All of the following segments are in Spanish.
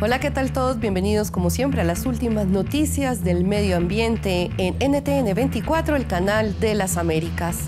Hola, ¿qué tal todos? Bienvenidos como siempre a las últimas noticias del medio ambiente en NTN 24, el canal de las Américas.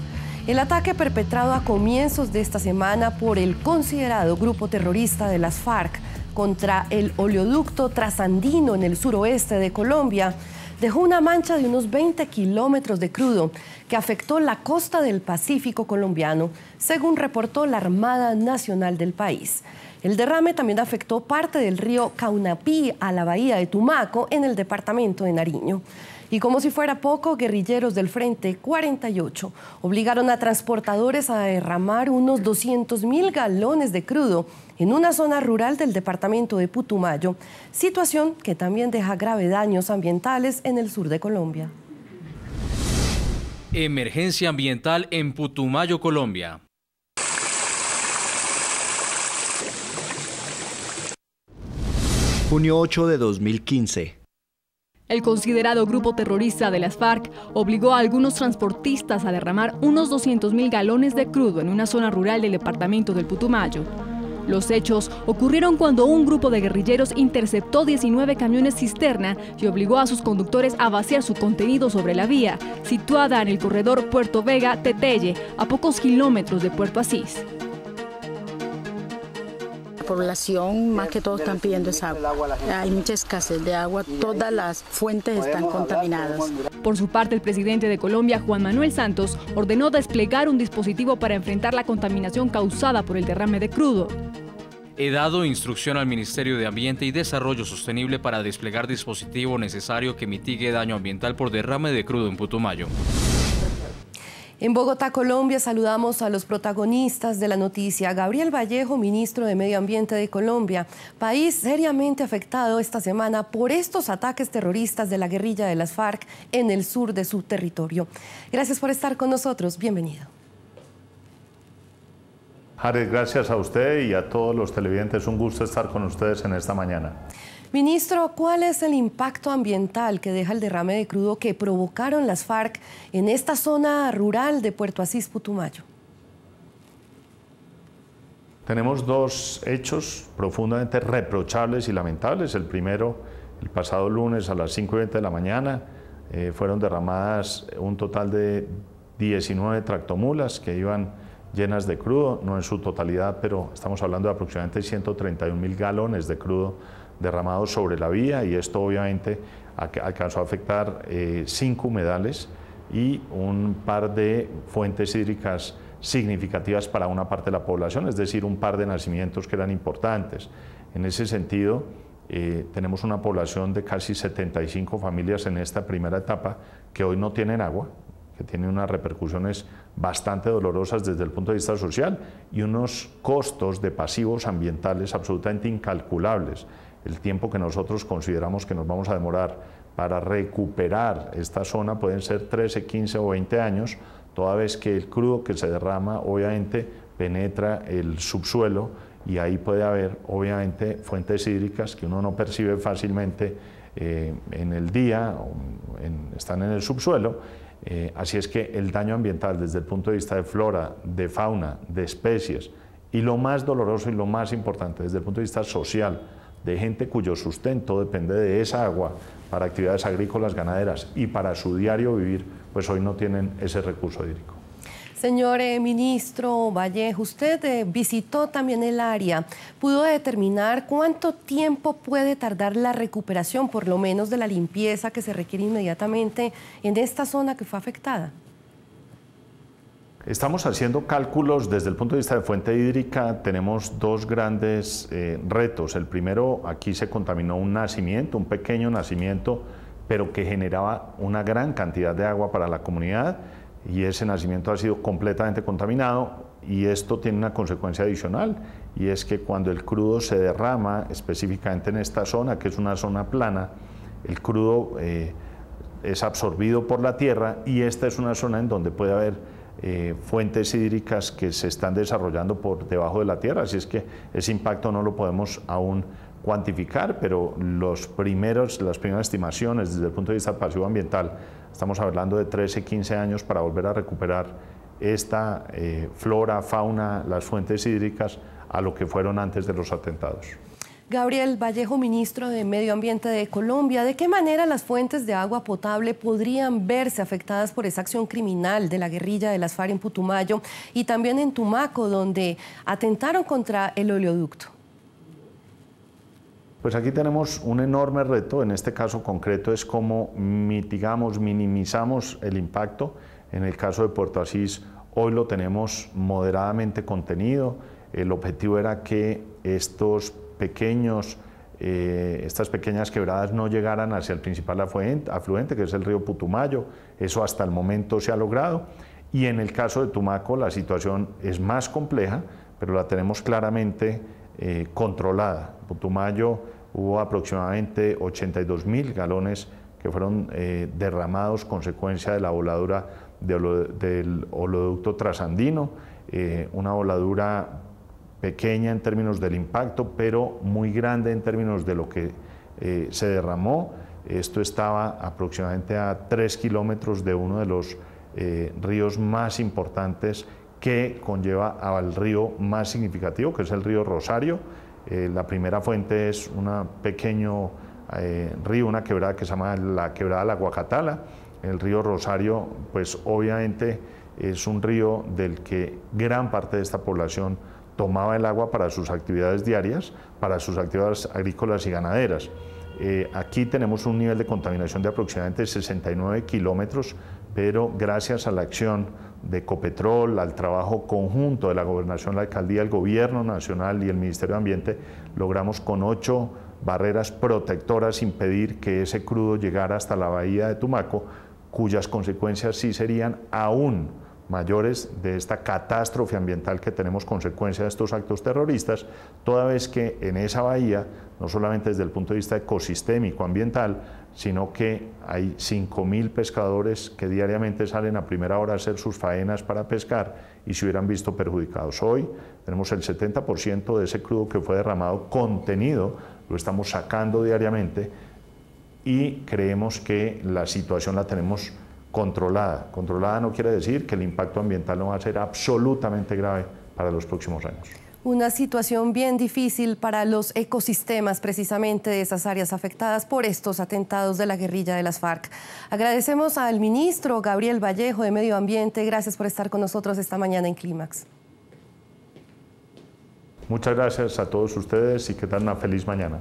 El ataque perpetrado a comienzos de esta semana por el considerado grupo terrorista de las FARC contra el oleoducto trasandino en el suroeste de Colombia dejó una mancha de unos 20 kilómetros de crudo que afectó la costa del Pacífico colombiano, según reportó la Armada Nacional del país. El derrame también afectó parte del río Caunapí a la bahía de Tumaco en el departamento de Nariño. Y como si fuera poco, guerrilleros del Frente 48 obligaron a transportadores a derramar unos 200 mil galones de crudo en una zona rural del departamento de Putumayo, situación que también deja graves daños ambientales en el sur de Colombia. Emergencia ambiental en Putumayo, Colombia. Junio 8 de 2015. El considerado grupo terrorista de las FARC obligó a algunos transportistas a derramar unos 200.000 galones de crudo en una zona rural del departamento del Putumayo, los hechos ocurrieron cuando un grupo de guerrilleros interceptó 19 camiones cisterna y obligó a sus conductores a vaciar su contenido sobre la vía, situada en el corredor Puerto Vega-Tetelle, a pocos kilómetros de Puerto Asís. La población más que todo están pidiendo esa agua. Hay mucha escasez de agua, todas las fuentes están contaminadas. Por su parte, el presidente de Colombia, Juan Manuel Santos, ordenó desplegar un dispositivo para enfrentar la contaminación causada por el derrame de crudo he dado instrucción al Ministerio de Ambiente y Desarrollo Sostenible para desplegar dispositivo necesario que mitigue daño ambiental por derrame de crudo en Putumayo. En Bogotá, Colombia, saludamos a los protagonistas de la noticia. Gabriel Vallejo, ministro de Medio Ambiente de Colombia, país seriamente afectado esta semana por estos ataques terroristas de la guerrilla de las FARC en el sur de su territorio. Gracias por estar con nosotros. Bienvenido. Jared, gracias a usted y a todos los televidentes. Un gusto estar con ustedes en esta mañana. Ministro, ¿cuál es el impacto ambiental que deja el derrame de crudo que provocaron las FARC en esta zona rural de Puerto Asís, Putumayo? Tenemos dos hechos profundamente reprochables y lamentables. El primero, el pasado lunes a las 5.20 de la mañana, eh, fueron derramadas un total de 19 tractomulas que iban llenas de crudo, no en su totalidad, pero estamos hablando de aproximadamente 131 mil galones de crudo derramados sobre la vía y esto obviamente alcanzó a afectar eh, cinco humedales y un par de fuentes hídricas significativas para una parte de la población, es decir, un par de nacimientos que eran importantes. En ese sentido, eh, tenemos una población de casi 75 familias en esta primera etapa que hoy no tienen agua, que tiene unas repercusiones bastante dolorosas desde el punto de vista social y unos costos de pasivos ambientales absolutamente incalculables. El tiempo que nosotros consideramos que nos vamos a demorar para recuperar esta zona pueden ser 13, 15 o 20 años, toda vez que el crudo que se derrama obviamente penetra el subsuelo y ahí puede haber obviamente fuentes hídricas que uno no percibe fácilmente eh, en el día, están en el subsuelo eh, así es que el daño ambiental desde el punto de vista de flora, de fauna, de especies, y lo más doloroso y lo más importante desde el punto de vista social, de gente cuyo sustento depende de esa agua para actividades agrícolas, ganaderas y para su diario vivir, pues hoy no tienen ese recurso hídrico. Señor eh, ministro Vallejo, usted eh, visitó también el área. ¿Pudo determinar cuánto tiempo puede tardar la recuperación, por lo menos de la limpieza que se requiere inmediatamente en esta zona que fue afectada? Estamos haciendo cálculos desde el punto de vista de fuente hídrica. Tenemos dos grandes eh, retos. El primero, aquí se contaminó un nacimiento, un pequeño nacimiento, pero que generaba una gran cantidad de agua para la comunidad y ese nacimiento ha sido completamente contaminado y esto tiene una consecuencia adicional y es que cuando el crudo se derrama específicamente en esta zona, que es una zona plana, el crudo eh, es absorbido por la tierra y esta es una zona en donde puede haber eh, fuentes hídricas que se están desarrollando por debajo de la tierra, así es que ese impacto no lo podemos aún cuantificar, pero los primeros, las primeras estimaciones desde el punto de vista pasivo ambiental, estamos hablando de 13, 15 años para volver a recuperar esta eh, flora, fauna, las fuentes hídricas a lo que fueron antes de los atentados. Gabriel Vallejo, ministro de Medio Ambiente de Colombia, ¿de qué manera las fuentes de agua potable podrían verse afectadas por esa acción criminal de la guerrilla de las FARC en Putumayo y también en Tumaco, donde atentaron contra el oleoducto? Pues aquí tenemos un enorme reto, en este caso concreto es cómo mitigamos, minimizamos el impacto. En el caso de Puerto Asís, hoy lo tenemos moderadamente contenido. El objetivo era que estos pequeños, eh, estas pequeñas quebradas no llegaran hacia el principal afluente, que es el río Putumayo. Eso hasta el momento se ha logrado. Y en el caso de Tumaco, la situación es más compleja, pero la tenemos claramente eh, controlada. En Putumayo hubo aproximadamente 82 mil galones que fueron eh, derramados consecuencia de la voladura del oleoducto trasandino, eh, una voladura pequeña en términos del impacto, pero muy grande en términos de lo que se derramó. Esto estaba aproximadamente a 3 kilómetros de uno de los ríos más importantes que conlleva al río más significativo, que es el río Rosario. Eh, la primera fuente es un pequeño eh, río, una quebrada que se llama la quebrada La Guacatala. El río Rosario, pues obviamente es un río del que gran parte de esta población tomaba el agua para sus actividades diarias, para sus actividades agrícolas y ganaderas. Eh, aquí tenemos un nivel de contaminación de aproximadamente 69 kilómetros, pero gracias a la acción de Copetrol, al trabajo conjunto de la gobernación, la alcaldía, el gobierno nacional y el Ministerio de Ambiente, logramos con ocho barreras protectoras impedir que ese crudo llegara hasta la bahía de Tumaco, cuyas consecuencias sí serían aún mayores de esta catástrofe ambiental que tenemos consecuencia de estos actos terroristas, toda vez que en esa bahía, no solamente desde el punto de vista ecosistémico, ambiental, sino que hay 5.000 pescadores que diariamente salen a primera hora a hacer sus faenas para pescar y se hubieran visto perjudicados. Hoy tenemos el 70% de ese crudo que fue derramado contenido, lo estamos sacando diariamente y creemos que la situación la tenemos controlada. Controlada no quiere decir que el impacto ambiental no va a ser absolutamente grave para los próximos años una situación bien difícil para los ecosistemas precisamente de esas áreas afectadas por estos atentados de la guerrilla de las FARC. Agradecemos al ministro Gabriel Vallejo de Medio Ambiente. Gracias por estar con nosotros esta mañana en Clímax. Muchas gracias a todos ustedes y que tengan una feliz mañana.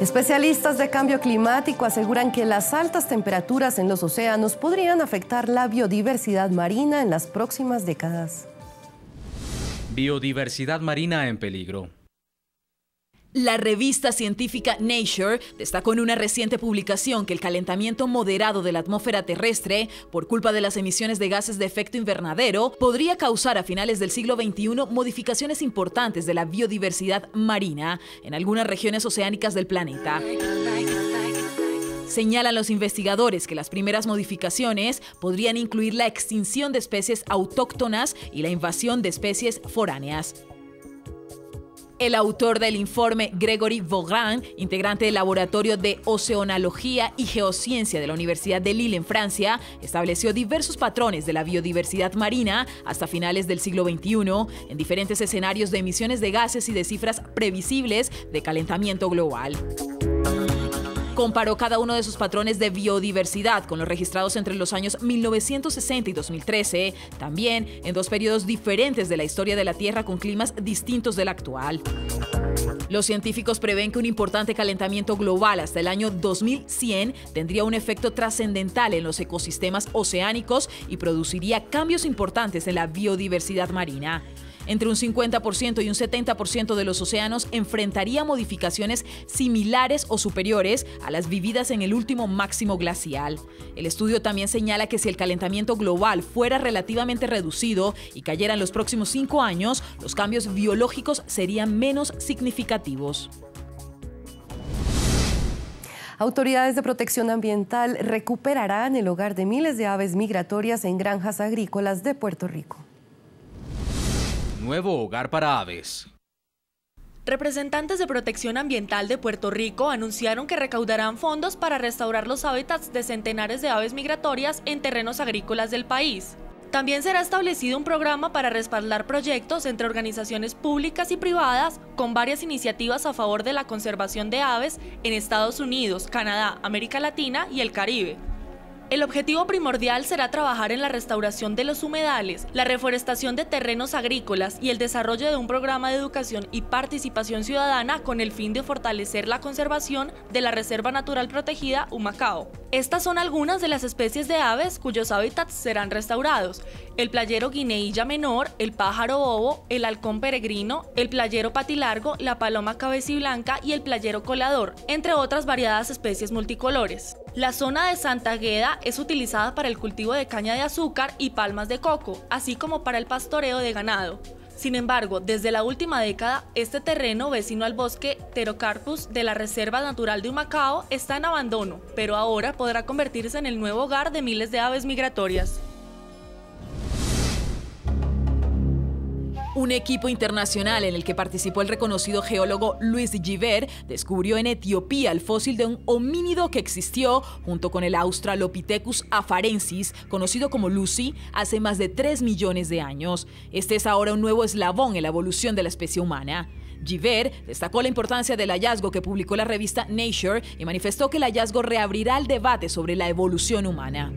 Especialistas de cambio climático aseguran que las altas temperaturas en los océanos podrían afectar la biodiversidad marina en las próximas décadas. Biodiversidad marina en peligro. La revista científica Nature destacó en una reciente publicación que el calentamiento moderado de la atmósfera terrestre, por culpa de las emisiones de gases de efecto invernadero, podría causar a finales del siglo XXI modificaciones importantes de la biodiversidad marina en algunas regiones oceánicas del planeta. Señalan los investigadores que las primeras modificaciones podrían incluir la extinción de especies autóctonas y la invasión de especies foráneas. El autor del informe, Gregory Vaughan, integrante del Laboratorio de Oceanología y Geociencia de la Universidad de Lille en Francia, estableció diversos patrones de la biodiversidad marina hasta finales del siglo XXI en diferentes escenarios de emisiones de gases y de cifras previsibles de calentamiento global comparó cada uno de sus patrones de biodiversidad con los registrados entre los años 1960 y 2013, también en dos periodos diferentes de la historia de la Tierra con climas distintos del actual. Los científicos prevén que un importante calentamiento global hasta el año 2100 tendría un efecto trascendental en los ecosistemas oceánicos y produciría cambios importantes en la biodiversidad marina. Entre un 50% y un 70% de los océanos enfrentaría modificaciones similares o superiores a las vividas en el último máximo glacial. El estudio también señala que si el calentamiento global fuera relativamente reducido y cayera en los próximos cinco años, los cambios biológicos serían menos significativos. Autoridades de protección ambiental recuperarán el hogar de miles de aves migratorias en granjas agrícolas de Puerto Rico nuevo hogar para aves. Representantes de Protección Ambiental de Puerto Rico anunciaron que recaudarán fondos para restaurar los hábitats de centenares de aves migratorias en terrenos agrícolas del país. También será establecido un programa para respaldar proyectos entre organizaciones públicas y privadas con varias iniciativas a favor de la conservación de aves en Estados Unidos, Canadá, América Latina y el Caribe. El objetivo primordial será trabajar en la restauración de los humedales, la reforestación de terrenos agrícolas y el desarrollo de un programa de educación y participación ciudadana con el fin de fortalecer la conservación de la Reserva Natural Protegida Humacao. Estas son algunas de las especies de aves cuyos hábitats serán restaurados, el playero guineilla menor, el pájaro bobo, el halcón peregrino, el playero patilargo, la paloma cabeciblanca y el playero colador, entre otras variadas especies multicolores. La zona de Santa Gueda es utilizada para el cultivo de caña de azúcar y palmas de coco, así como para el pastoreo de ganado. Sin embargo, desde la última década, este terreno vecino al bosque Terocarpus de la Reserva Natural de Humacao está en abandono, pero ahora podrá convertirse en el nuevo hogar de miles de aves migratorias. Un equipo internacional en el que participó el reconocido geólogo Luis Giver descubrió en Etiopía el fósil de un homínido que existió junto con el Australopithecus afarensis, conocido como Lucy, hace más de 3 millones de años. Este es ahora un nuevo eslabón en la evolución de la especie humana. Giver destacó la importancia del hallazgo que publicó la revista Nature y manifestó que el hallazgo reabrirá el debate sobre la evolución humana.